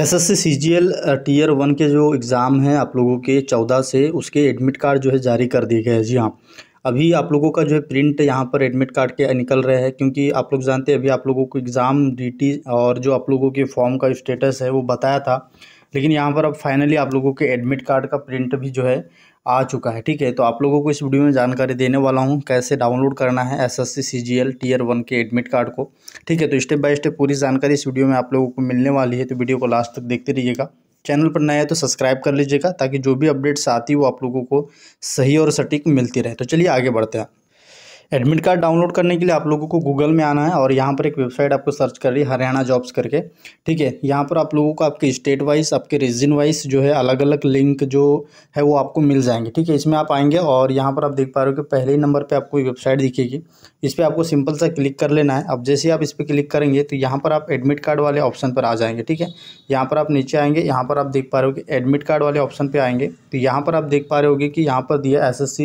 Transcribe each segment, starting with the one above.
S S C C G L tier one के जो exam हैं आप लोगों के चौदह से उसके एडमिट कार्ड जो है जारी कर दिए गए हैं जी हाँ अभी आप लोगों का जो है प्रिंट यहाँ पर एडमिट कार्ड के निकल रहे हैं क्योंकि आप लोग जानते हैं अभी आप लोगों को एग्ज़ाम डी टी और जो आप लोगों के फॉर्म का स्टेटस है वो बताया था लेकिन यहाँ पर अब फाइनली आप लोगों के एडमिट कार्ड का प्रिंट भी जो है आ चुका है ठीक है तो आप लोगों को इस वीडियो में जानकारी देने वाला हूँ कैसे डाउनलोड करना है S S C tier one के एडमिट कार्ड को ठीक है तो स्टेप बाय स्टेप पूरी जानकारी इस वीडियो में आप लोगों को मिलने वाली है तो वीडियो को लास्ट तक देखते रहिएगा चैनल पर नया है तो सब्सक्राइब कर लीजिएगा ताकि जो भी अपडेट्स आती है वो आप लोगों को सही और सटीक मिलती रहे तो चलिए आगे बढ़ते हैं एडमिट कार्ड डाउनलोड करने के लिए आप लोगों को गूगल में आना है और यहाँ पर एक वेबसाइट आपको सर्च कर रही है हरियाणा जॉब्स करके ठीक है यहाँ पर आप लोगों को आपके स्टेट वाइज आपके रीजन वाइज जो है अलग अलग लिंक जो है वो आपको मिल जाएंगे ठीक है इसमें आप आएंगे और यहाँ पर आप देख पा रहे हो कि पहले नंबर पर आपको वेबसाइट दिखेगी इस पर आपको सिंपल सा क्लिक कर लेना है अब जैसे आप इस पर क्लिक करेंगे तो यहाँ पर आप एडमिट कार्ड वाले ऑप्शन पर आ जाएंगे ठीक है यहाँ पर आप नीचे आएंगे यहाँ पर आप देख पा रहे हो कि एडमिट कार्ड वाले ऑप्शन पर आएंगे तो यहाँ पर आप देख पा रहे होगे कि यहाँ पर दिया S S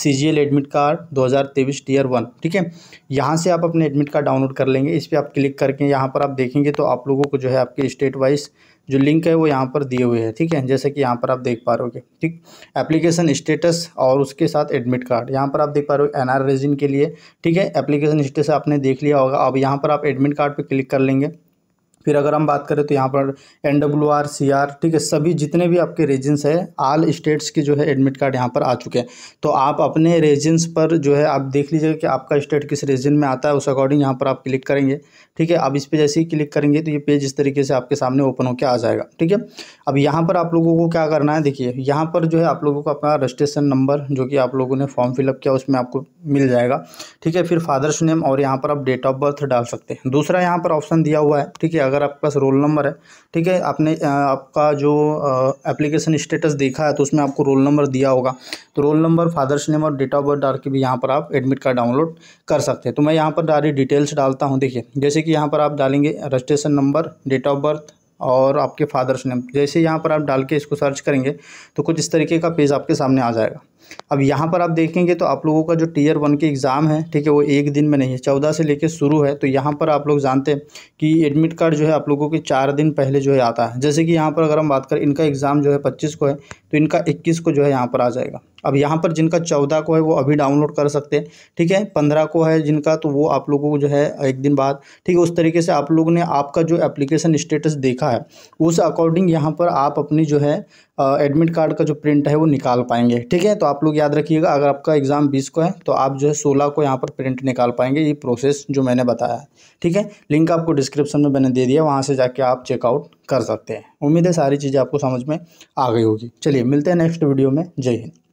C admit card दो हज़ार तेईस ईयर वन ठीक है यहाँ से आप अपने एडमिट कार्ड डाउनलोड कर लेंगे इस पर आप क्लिक करके यहाँ पर आप देखेंगे तो आप लोगों को जो है आपके स्टेट वाइज जो लिंक है वो यहाँ पर दिए हुए हैं ठीक है जैसे कि यहाँ पर आप देख पा रहे हो ठीक एप्लीकेशन स्टेटस और उसके साथ एडमिट कार्ड यहाँ पर आप देख पा रहे हो एन आर रेजिन के लिए ठीक है एप्लीकेशन स्टेटस आपने देख लिया होगा अब यहाँ पर आप एडमिट कार्ड पर क्लिक कर लेंगे फिर अगर हम बात करें तो यहाँ पर N W R C R ठीक है सभी जितने भी आपके रीजन्स है आल स्टेट्स के जो है एडमिट कार्ड यहाँ पर आ चुके हैं तो आप अपने रीजन्स पर जो है आप देख लीजिएगा कि आपका स्टेट किस रीजन में आता है उस अकॉर्डिंग यहाँ पर आप क्लिक करेंगे ठीक है आप इस पर जैसे ही क्लिक करेंगे तो ये पेज इस तरीके से आपके सामने ओपन होकर आ जाएगा ठीक है अब यहाँ पर आप लोगों को क्या करना है देखिए यहाँ पर जो है आप लोगों को अपना रजिस्ट्रेशन नंबर जो कि आप लोगों ने फॉर्म फिलअप किया उसमें आपको मिल जाएगा ठीक है फिर फादर्स नेम और यहाँ पर आप डेट ऑफ बर्थ डाल सकते हैं दूसरा यहाँ पर ऑप्शन दिया हुआ है ठीक है अगर आपके पास रोल नंबर है ठीक है आपने आपका जो एप्लीकेशन स्टेटस देखा है तो उसमें आपको रोल नंबर दिया होगा तो रोल नंबर फादर्स नेम और डेट ऑफ बर्थ डाल के भी यहाँ पर आप एडमिट कार्ड डाउनलोड कर सकते हैं तो मैं यहाँ पर सारी डिटेल्स डालता हूँ देखिए जैसे कि यहाँ पर आप डालेंगे registration number date of birth और आपके फादर्स नेम जैसे यहाँ पर आप डाल के इसको सर्च करेंगे तो कुछ इस तरीके का पेज आपके सामने आ जाएगा अब यहाँ पर आप देखेंगे तो आप लोगों का जो टीयर वन के एग्ज़ाम है ठीक है वो एक दिन में नहीं है चौदह से लेकर शुरू है तो यहाँ पर आप लोग जानते हैं कि एडमिट कार्ड जो है आप लोगों के चार दिन पहले जो है आता है जैसे कि यहाँ पर अगर हम बात करें इनका एग्ज़ाम जो है पच्चीस को है तो इनका इक्कीस को जो है यहाँ पर आ जाएगा अब यहाँ पर जिनका चौदह को है वो अभी डाउनलोड कर सकते हैं ठीक है पंद्रह को है जिनका तो वो आप लोगों को जो है एक दिन बाद ठीक है उस तरीके से आप लोगों ने आपका जो एप्लीकेशन स्टेटस देखा है उस अकॉर्डिंग यहाँ पर आप अपनी जो है एडमिट कार्ड का जो प्रिंट है वो निकाल पाएंगे ठीक है तो आप लोग याद रखिएगा अगर आपका एग्ज़ाम बीस को है तो आप जो है सोलह को यहाँ पर प्रिंट निकाल पाएंगे ये प्रोसेस जो मैंने बताया है ठीक है लिंक आपको डिस्क्रिप्शन में मैंने दे दिया वहाँ से जाके आप चेकआउट कर सकते हैं उम्मीद है सारी चीज़ें आपको समझ में आ गई होगी चलिए मिलते हैं नेक्स्ट वीडियो में जय हिंद